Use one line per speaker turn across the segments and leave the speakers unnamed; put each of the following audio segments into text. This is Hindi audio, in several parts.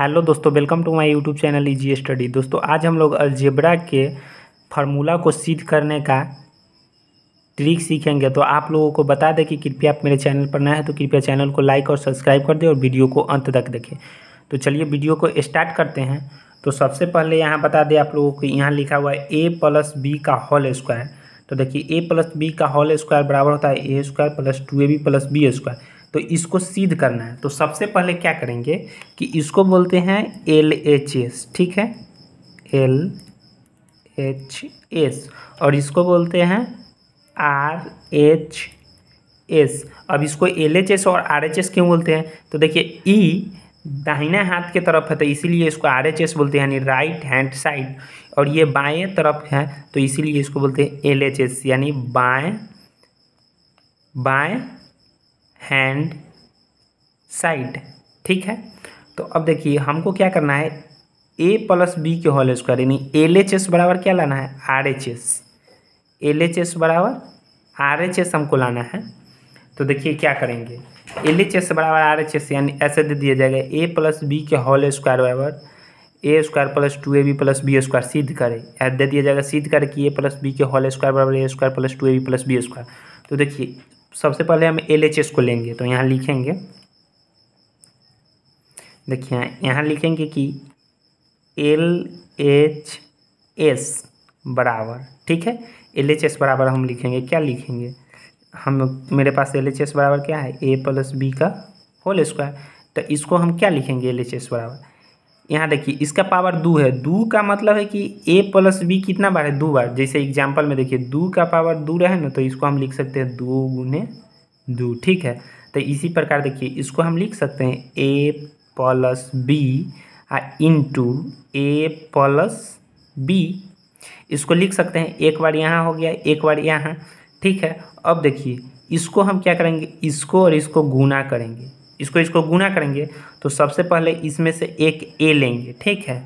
हेलो दोस्तों welcome to my YouTube channel easy e study दोस्तों आज हम लोग अलजेब्रा के फार्मूला को सीध करने का ट्रिक सीखेंगे तो आप लोगों को बता दें कि कृपया आप मेरे चैनल पर नए हैं तो कृपया चैनल को लाइक और सब्सक्राइब कर दें और वीडियो को अंत तक देखें तो चलिए वीडियो को स्टार्ट करते हैं तो सबसे पहले यहाँ बता दें आप लोगों को यहाँ लिखा हुआ है ए प्लस बी का होल स्क्वायर तो देखिए ए प्लस बी का होल स्क्वायर बराबर होता है A square plus two A B plus B square तो इसको सीध करना है तो सबसे पहले क्या करेंगे कि इसको बोलते हैं एल एच एस ठीक है एल एच एस और इसको बोलते हैं आर एच एस अब इसको एल एच एस और आर एच एस क्यों बोलते हैं तो देखिए ई दाहिना हाथ के तरफ है तो इसीलिए इसको आर एच एस बोलते हैं यानी राइट हैंड साइड और ये बाएं तरफ है तो इसीलिए इसको बोलते हैं एल एच एस यानी बाएं बाएं हैंड साइड ठीक है तो अब देखिए हमको क्या करना है ए प्लस बी के होल स्क्वायर यानी एल एच एस बराबर क्या लाना है R H S L H S बराबर आर एच एस हमको लाना है तो देखिए क्या करेंगे एल एच एस बराबर आर एच एस यानी ऐसे दे दिया जाएगा ए प्लस बी के होल स्क्वायर बराबर A square plus two A B plus B square सिद्ध करें दे दिया जाएगा सिद्ध करें कि ए प्लस बी के होल स्क्वायर बराबर A square plus two A B plus B square तो देखिए सबसे पहले हम एल एच एस को लेंगे तो यहाँ लिखेंगे देखिए यहाँ लिखेंगे कि एल एच एस बराबर ठीक है एल एच एस बराबर हम लिखेंगे क्या लिखेंगे हम मेरे पास एल एच एस बराबर क्या है ए प्लस बी का होल स्क्वायर तो इसको हम क्या लिखेंगे एल एच एस बराबर यहाँ देखिए इसका पावर दो है दो का मतलब है कि ए प्लस बी कितना बार है दो बार जैसे एग्जाम्पल में देखिए दो का पावर दो रहे ना तो इसको हम लिख सकते हैं दो गुने दो ठीक है तो इसी प्रकार देखिए इसको हम लिख सकते हैं ए प्लस बी आ इंटू ए प्लस बी इसको लिख सकते हैं एक बार यहाँ हो गया एक बार यहाँ ठीक है अब देखिए इसको हम क्या करेंगे इसको और इसको गुना करेंगे इसको इसको गुना करेंगे तो सबसे पहले इसमें से एक ए लेंगे ठीक है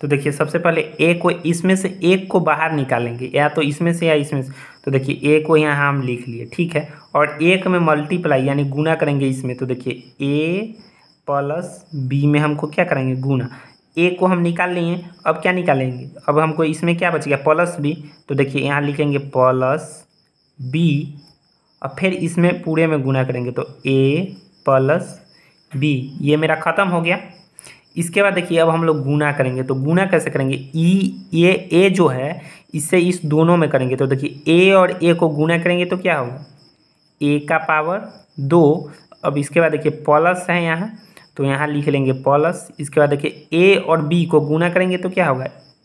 तो देखिए सबसे पहले ए को इसमें से एक को बाहर निकालेंगे या तो इसमें से या इसमें से तो देखिए ए को यहाँ हम लिख लिए ठीक है और एक में मल्टीप्लाई यानी गुना करेंगे इसमें तो देखिए ए प्लस बी में हमको क्या करेंगे गुना ए को हम निकाल लिए अब क्या निकालेंगे अब हमको इसमें क्या बच गया प्लस बी तो देखिए यहाँ लिखेंगे प्लस बी अब फिर इसमें पूरे में गुना करेंगे तो ए प्लस बी ये मेरा ख़त्म हो गया इसके बाद देखिए अब हम लोग गुना करेंगे तो गुना कैसे करेंगे ई ए ए जो है इससे इस दोनों में करेंगे तो देखिए ए और ए को गुना करेंगे तो क्या होगा ए का पावर दो अब इसके बाद देखिए प्लस है यहाँ तो यहाँ लिख लेंगे प्लस इसके बाद देखिए ए और बी को गुना करेंगे तो क्या होगा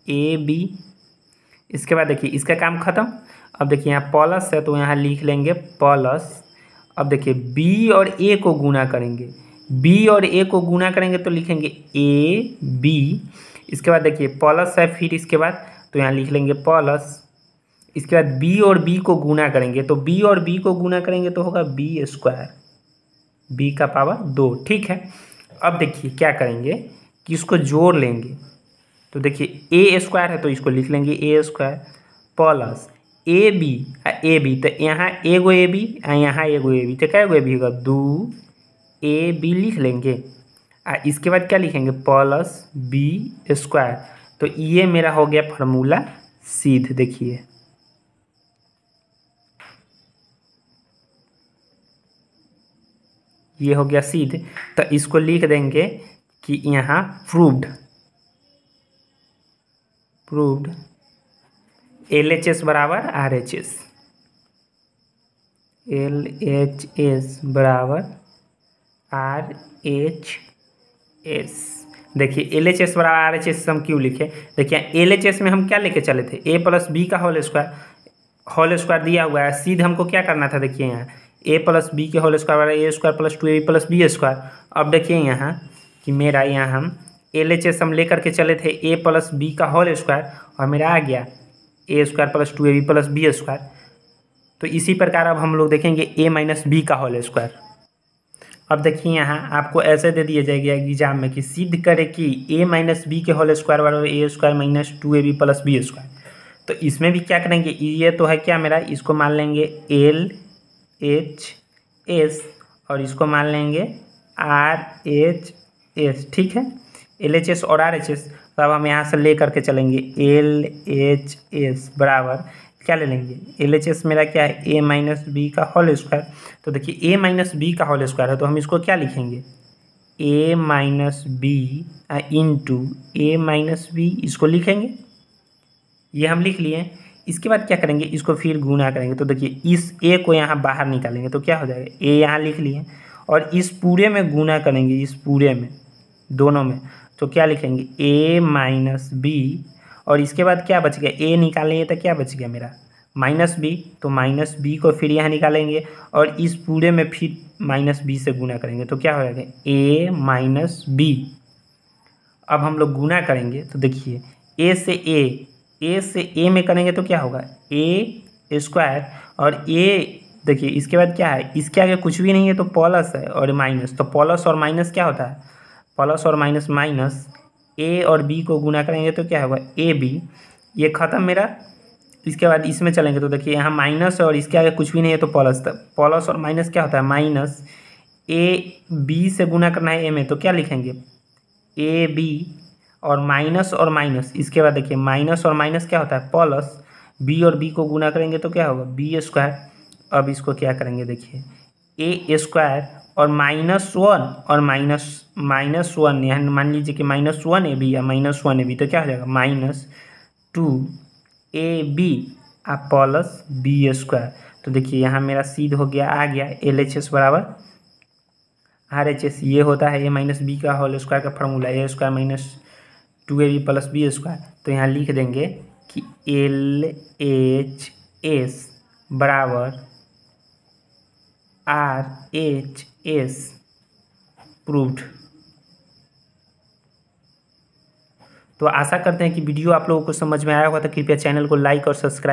ए बी इसके बाद देखिए इसका काम खत्म अब देखिए यहाँ प्लस है तो यहाँ लिख लेंगे प्लस अब देखिए बी और ए को गुना करेंगे बी और ए को गुना करेंगे तो लिखेंगे ए बी इसके बाद देखिए प्लस है फिर इसके बाद तो यहाँ लिख लेंगे प्लस इसके बाद बी और बी को गुना करेंगे तो बी और बी को गुना करेंगे तो होगा बी स्क्वायर बी का पावर दो ठीक है अब देखिए क्या करेंगे कि इसको जोड़ लेंगे तो देखिए ए स्क्वायर है तो इसको लिख लेंगे A square plus A B आ ए बी तो यहाँ ए गो ए बी आ यहाँ गो ए बी तो क्या गो ए बी होगा दू ए बी लिख लेंगे आ इसके बाद क्या लिखेंगे प्लस बी स्क्वायर तो ये मेरा हो गया फार्मूला सीध देखिए ये हो गया सीध तो इसको लिख देंगे कि यहाँ proved proved L H S बराबर R H S L H S बराबर आर एच एस देखिए एल एच एस बराबर आर एच एस हम क्यों लिखे देखिए एल एच एस में हम क्या लेके चले थे ए प्लस बी का होल स्क्वायर होल स्क्वायर दिया हुआ है सीध हमको क्या करना था देखिए यहाँ ए प्लस बी के होल स्क्वायर बराबर A square plus two A plus B square अब देखिए यहाँ कि मेरा यहाँ हम एल एच एस हम लेकर के चले थे ए प्लस बी का होल स्क्वायर और मेरा आ गया A square plus two A B plus B square तो इसी प्रकार अब हम लोग देखेंगे ए माइनस बी का होल स्क्वायर अब देखिए यहाँ आपको ऐसे दे दिया जाएगा एग्जाम में कि सिद्ध करें कि ए माइनस बी के होल स्क्वायर बराबर A square minus two A B plus B square तो इसमें भी क्या करेंगे ये तो है क्या मेरा इसको मान लेंगे एल एच एस और इसको मान लेंगे आर एच एस ठीक है एल एच एस और आर एच एस तो अब हम यहाँ से ले करके चलेंगे एल एच एस बराबर क्या ले लेंगे एल एच एस मेरा क्या है ए माइनस बी का होल स्क्वायर तो देखिए ए माइनस बी का होल स्क्वायर है तो हम इसको क्या लिखेंगे A minus B into A minus B इसको लिखेंगे ये हम लिख लिए इसके बाद क्या करेंगे इसको फिर गुना करेंगे तो देखिए इस ए को यहाँ बाहर निकालेंगे तो क्या हो जाएगा ए यहाँ लिख लिए और इस पूरे में गुना करेंगे इस पूरे में दोनों में तो क्या लिखेंगे ए माइनस बी और इसके बाद क्या बच गया ए निकालेंगे तो क्या बच गया मेरा माइनस बी तो माइनस बी को फिर यहाँ निकालेंगे और इस पूरे में फिर माइनस बी से गुना करेंगे तो क्या हो जाएगा ए माइनस बी अब हम लोग गुना करेंगे तो देखिए ए से ए ए से ए में करेंगे तो क्या होगा ए स्क्वायर और ए देखिए इसके बाद क्या है इसके आगे कुछ भी नहीं है तो प्लस है और माइनस तो प्लस और माइनस क्या होता है प्लस और माइनस माइनस ए और बी को गुना करेंगे तो क्या होगा ए बी ये ख़त्म मेरा इसके बाद इसमें चलेंगे तो देखिए यहाँ माइनस और इसके आगे कुछ भी नहीं है तो प्लस तो प्लस और माइनस क्या होता है माइनस ए बी से गुना करना है ए में तो क्या लिखेंगे ए बी और माइनस और माइनस इसके बाद देखिए माइनस और माइनस क्या होता है प्लस बी और बी को गुना करेंगे तो क्या होगा बी स्क्वायर अब इसको क्या करेंगे देखिए ए स्क्वायर और माइनस वन और माइनस माइनस वन यहाँ मान लीजिए कि माइनस वन ए बी या माइनस वन ए बी तो क्या हो जाएगा माइनस टू ए बी आ प्लस बी स्क्वायर तो देखिए यहाँ मेरा सीध हो गया आ गया एल एच एस बराबर आर एच एस ये होता है ए माइनस बी का होल स्क्वायर का formula A square minus two A B plus B square तो यहाँ लिख देंगे कि एल एच एस बराबर आर एच एस प्रूव्ड तो आशा करते हैं कि वीडियो आप लोगों को समझ में आया होगा तो कृपया चैनल को लाइक और सब्सक्राइब